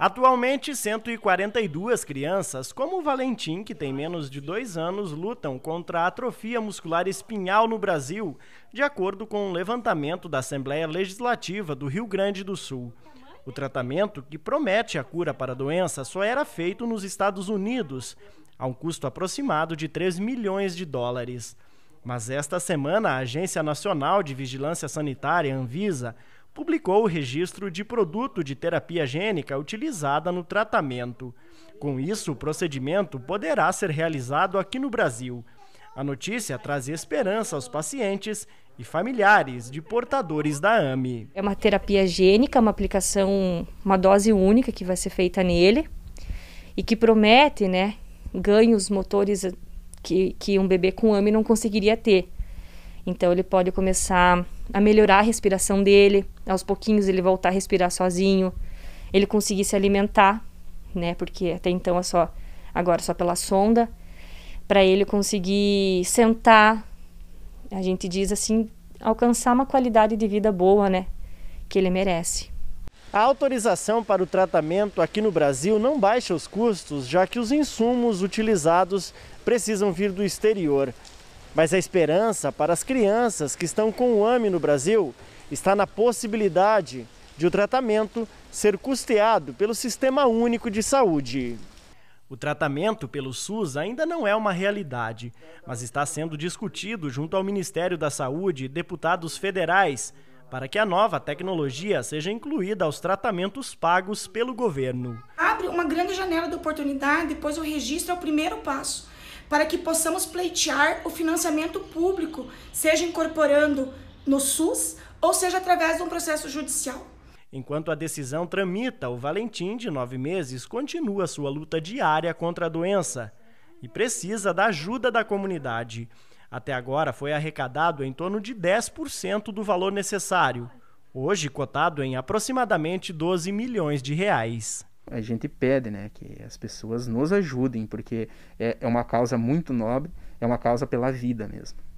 Atualmente, 142 crianças, como o Valentim, que tem menos de dois anos, lutam contra a atrofia muscular espinhal no Brasil, de acordo com um levantamento da Assembleia Legislativa do Rio Grande do Sul. O tratamento, que promete a cura para a doença, só era feito nos Estados Unidos, a um custo aproximado de 3 milhões de dólares. Mas esta semana, a Agência Nacional de Vigilância Sanitária, Anvisa, publicou o registro de produto de terapia gênica utilizada no tratamento. Com isso, o procedimento poderá ser realizado aqui no Brasil. A notícia traz esperança aos pacientes e familiares de portadores da AMI. É uma terapia gênica, uma aplicação, uma dose única que vai ser feita nele e que promete, né, ganhos motores que, que um bebê com AMI não conseguiria ter. Então ele pode começar a melhorar a respiração dele, aos pouquinhos ele voltar a respirar sozinho, ele conseguir se alimentar, né? Porque até então é só agora é só pela sonda, para ele conseguir sentar. A gente diz assim, alcançar uma qualidade de vida boa, né? Que ele merece. A autorização para o tratamento aqui no Brasil não baixa os custos, já que os insumos utilizados precisam vir do exterior. Mas a esperança para as crianças que estão com o AMI no Brasil está na possibilidade de o tratamento ser custeado pelo Sistema Único de Saúde. O tratamento pelo SUS ainda não é uma realidade, mas está sendo discutido junto ao Ministério da Saúde e deputados federais para que a nova tecnologia seja incluída aos tratamentos pagos pelo governo. Abre uma grande janela de oportunidade, pois o registro é o primeiro passo para que possamos pleitear o financiamento público, seja incorporando no SUS ou seja através de um processo judicial. Enquanto a decisão tramita, o Valentim, de nove meses, continua sua luta diária contra a doença e precisa da ajuda da comunidade. Até agora foi arrecadado em torno de 10% do valor necessário, hoje cotado em aproximadamente 12 milhões de reais a gente pede né, que as pessoas nos ajudem, porque é, é uma causa muito nobre, é uma causa pela vida mesmo.